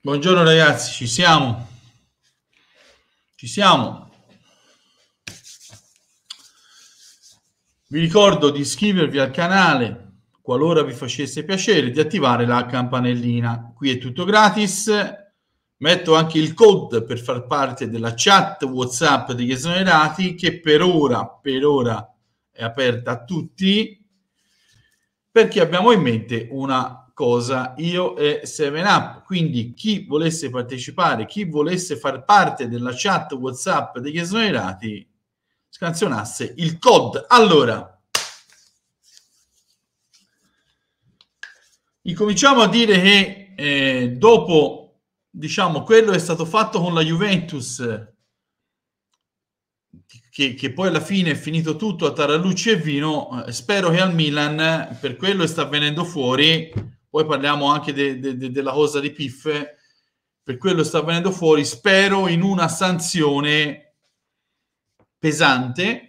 Buongiorno ragazzi, ci siamo. Ci siamo. Vi ricordo di iscrivervi al canale qualora vi facesse piacere, di attivare la campanellina. Qui è tutto gratis. Metto anche il code per far parte della chat WhatsApp degli esonerati che per ora, per ora è aperta a tutti perché abbiamo in mente una cosa io e 7up. Quindi chi volesse partecipare, chi volesse far parte della chat WhatsApp degli esonerati, scansionasse il COD. Allora, incominciamo a dire che eh, dopo, diciamo, quello è stato fatto con la Juventus, che, che, poi alla fine è finito tutto a Taralucci e Vino, eh, spero che al Milan, per quello che sta venendo fuori, poi parliamo anche de, de, de, della cosa di Piffe, per quello sta venendo fuori, spero in una sanzione pesante.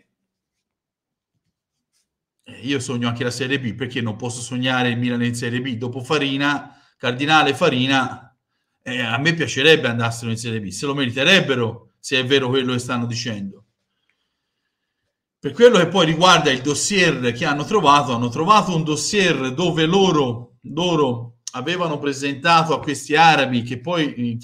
Io sogno anche la Serie B perché non posso sognare il Milan in Serie B. Dopo Farina, Cardinale Farina, eh, a me piacerebbe andassero in Serie B, se lo meriterebbero se è vero quello che stanno dicendo. Per quello che poi riguarda il dossier che hanno trovato, hanno trovato un dossier dove loro loro avevano presentato a questi arabi, che poi eh,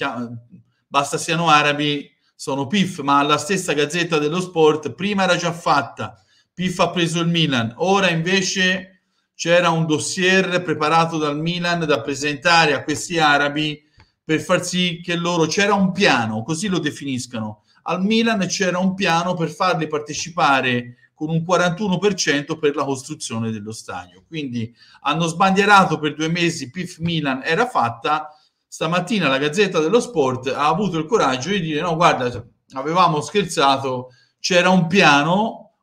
basta siano arabi, sono PIF, ma la stessa Gazzetta dello Sport prima era già fatta, PIF ha preso il Milan, ora invece c'era un dossier preparato dal Milan da presentare a questi arabi per far sì che loro c'era un piano, così lo definiscano. Al Milan c'era un piano per farli partecipare con un 41% per la costruzione dello stadio. Quindi hanno sbandierato per due mesi PIF Milan era fatta, stamattina la Gazzetta dello Sport ha avuto il coraggio di dire no guarda avevamo scherzato, c'era un piano,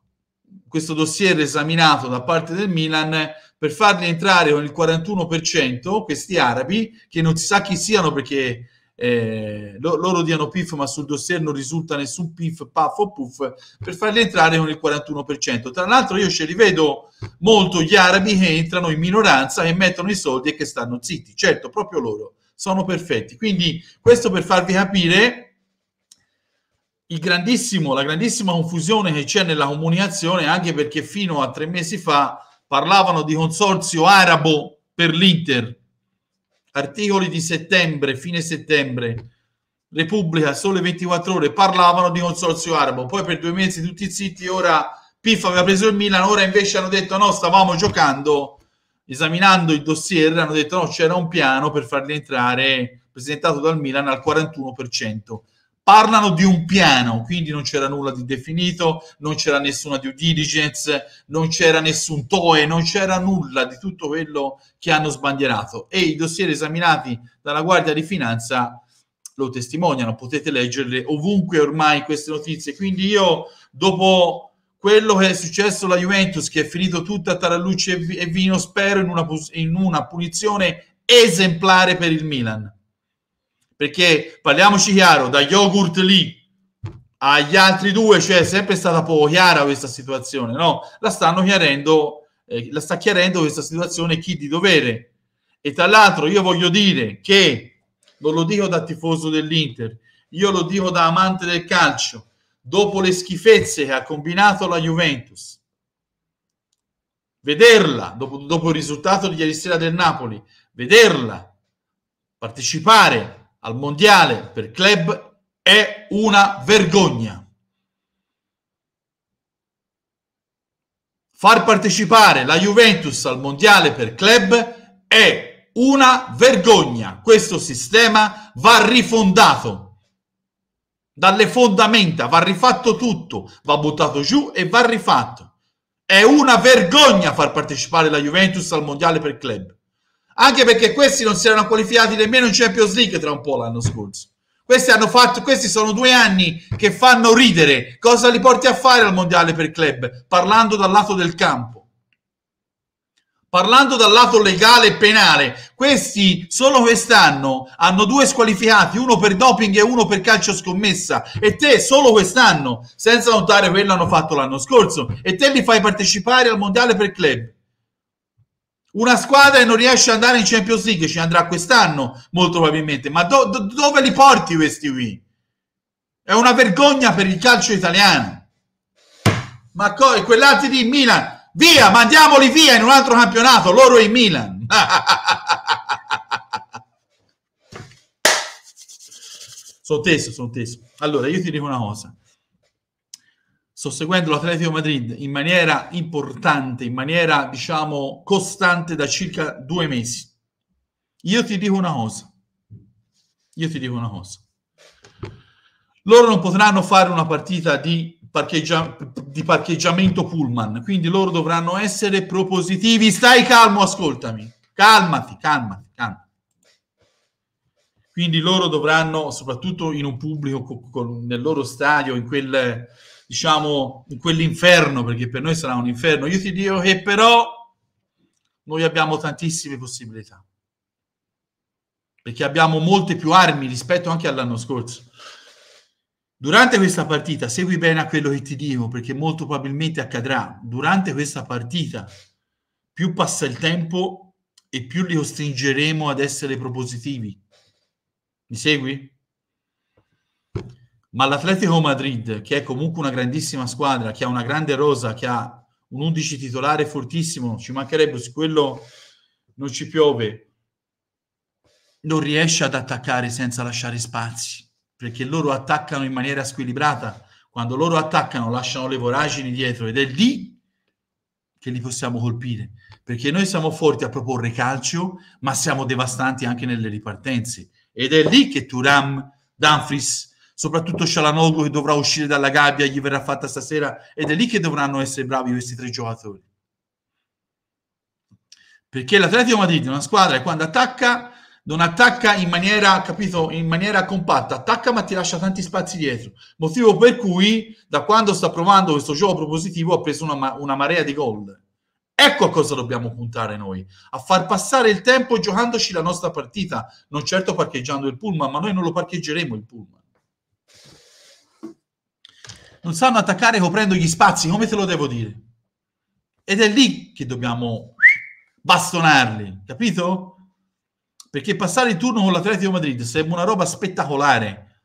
questo dossier esaminato da parte del Milan per farli entrare con il 41% questi arabi che non si sa chi siano perché eh, lo, loro diano PIF ma sul dossier non risulta nessun PIF, PAF o PUF per farli entrare con il 41%. Tra l'altro io ci rivedo molto gli arabi che entrano in minoranza e mettono i soldi e che stanno zitti, certo proprio loro, sono perfetti. Quindi questo per farvi capire grandissimo, la grandissima confusione che c'è nella comunicazione anche perché fino a tre mesi fa parlavano di consorzio arabo per l'Inter articoli di settembre, fine settembre, Repubblica, sole 24 ore, parlavano di consorzio arabo, poi per due mesi tutti zitti, ora Piffa aveva preso il Milan, ora invece hanno detto no, stavamo giocando, esaminando il dossier, hanno detto no, c'era un piano per farli entrare presentato dal Milan al 41% parlano di un piano, quindi non c'era nulla di definito, non c'era nessuna due diligence, non c'era nessun TOE, non c'era nulla di tutto quello che hanno sbandierato e i dossier esaminati dalla Guardia di Finanza lo testimoniano, potete leggerle ovunque ormai queste notizie. Quindi io dopo quello che è successo alla Juventus, che è finito tutta a tarallucce e vino, spero in una, in una punizione esemplare per il Milan perché parliamoci chiaro, da yogurt lì agli altri due, cioè è sempre stata poco chiara questa situazione, no? La stanno chiarendo, eh, la sta chiarendo questa situazione chi di dovere. E tra l'altro io voglio dire che, non lo dico da tifoso dell'Inter, io lo dico da amante del calcio, dopo le schifezze che ha combinato la Juventus, vederla, dopo, dopo il risultato di ieri sera del Napoli, vederla, partecipare al mondiale per club è una vergogna. Far partecipare la Juventus al mondiale per club è una vergogna. Questo sistema va rifondato dalle fondamenta, va rifatto tutto, va buttato giù e va rifatto. È una vergogna far partecipare la Juventus al mondiale per club. Anche perché questi non si erano qualificati nemmeno in Champions League tra un po' l'anno scorso. Questi, hanno fatto, questi sono due anni che fanno ridere. Cosa li porti a fare al mondiale per club? Parlando dal lato del campo. Parlando dal lato legale e penale, questi solo quest'anno hanno due squalificati, uno per doping e uno per calcio scommessa. E te solo quest'anno, senza notare quello hanno fatto l'anno scorso, e te li fai partecipare al mondiale per club una squadra che non riesce ad andare in Champions League ci andrà quest'anno molto probabilmente ma do, do, dove li porti questi qui? è una vergogna per il calcio italiano ma co- quell'altro di Milan via mandiamoli via in un altro campionato loro in Milan sono teso sono teso allora io ti dico una cosa sto seguendo l'Atletico Madrid in maniera importante, in maniera diciamo costante da circa due mesi. Io ti dico una cosa, io ti dico una cosa. Loro non potranno fare una partita di, parcheggia- di parcheggiamento pullman, quindi loro dovranno essere propositivi. Stai calmo, ascoltami. Calmati, calmati, calmati. Quindi loro dovranno, soprattutto in un pubblico nel loro stadio, in quel, diciamo, in quell'inferno, perché per noi sarà un inferno. Io ti dico che però noi abbiamo tantissime possibilità, perché abbiamo molte più armi rispetto anche all'anno scorso. Durante questa partita, segui bene a quello che ti dico, perché molto probabilmente accadrà, durante questa partita, più passa il tempo e più li costringeremo ad essere propositivi. Mi segui? ma l'Atletico Madrid, che è comunque una grandissima squadra, che ha una grande rosa, che ha un 11 titolare fortissimo, ci mancherebbe su quello non ci piove, non riesce ad attaccare senza lasciare spazi, perché loro attaccano in maniera squilibrata. Quando loro attaccano lasciano le voragini dietro ed è lì che li possiamo colpire, perché noi siamo forti a proporre calcio, ma siamo devastanti anche nelle ripartenze. Ed è lì che Turam, Danfris, soprattutto Shalanoglu che dovrà uscire dalla gabbia, gli verrà fatta stasera ed è lì che dovranno essere bravi questi tre giocatori. Perché l'Atletico Madrid è una squadra che quando attacca non attacca in maniera, capito, in maniera compatta, attacca ma ti lascia tanti spazi dietro. Motivo per cui da quando sta provando questo gioco propositivo ha preso una, una marea di gol. Ecco a cosa dobbiamo puntare noi, a far passare il tempo giocandoci la nostra partita, non certo parcheggiando il pullman, ma noi non lo parcheggeremo il pullman non sanno attaccare coprendo gli spazi, come te lo devo dire? Ed è lì che dobbiamo bastonarli, capito? Perché passare il turno con l'Atletico Madrid sembra una roba spettacolare.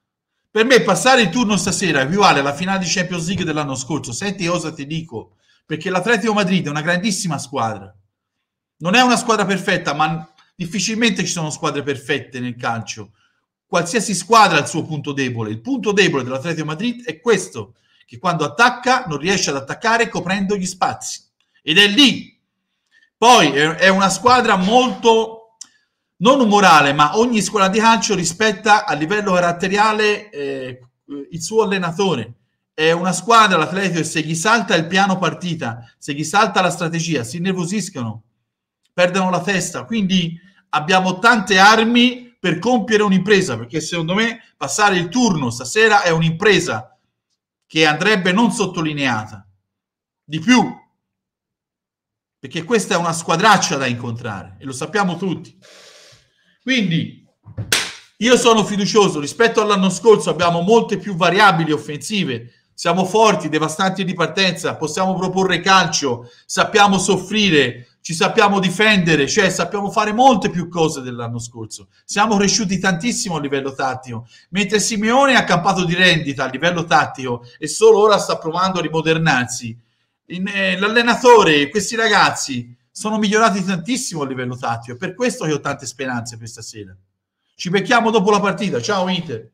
Per me passare il turno stasera è uguale alla finale di Champions League dell'anno scorso. Senti cosa ti dico, perché l'Atletico Madrid è una grandissima squadra. Non è una squadra perfetta, ma difficilmente ci sono squadre perfette nel calcio. Qualsiasi squadra ha il suo punto debole. Il punto debole dell'Atletico Madrid è questo, che quando attacca non riesce ad attaccare coprendo gli spazi. Ed è lì. Poi è una squadra molto, non umorale, ma ogni squadra di calcio rispetta a livello caratteriale eh, il suo allenatore. È una squadra, l'atletico, se gli salta il piano partita, se gli salta la strategia, si innervosiscono, perdono la testa. Quindi abbiamo tante armi per compiere un'impresa, perché secondo me passare il turno stasera è un'impresa che andrebbe non sottolineata. Di più, perché questa è una squadraccia da incontrare e lo sappiamo tutti. Quindi io sono fiducioso, rispetto all'anno scorso abbiamo molte più variabili offensive, siamo forti, devastanti di partenza, possiamo proporre calcio, sappiamo soffrire, ci sappiamo difendere, cioè sappiamo fare molte più cose dell'anno scorso. Siamo cresciuti tantissimo a livello tattico, mentre Simeone ha campato di rendita a livello tattico e solo ora sta provando a rimodernarsi. In, eh, l'allenatore, questi ragazzi sono migliorati tantissimo a livello tattico, è per questo che ho tante speranze questa sera. Ci becchiamo dopo la partita. Ciao Inter.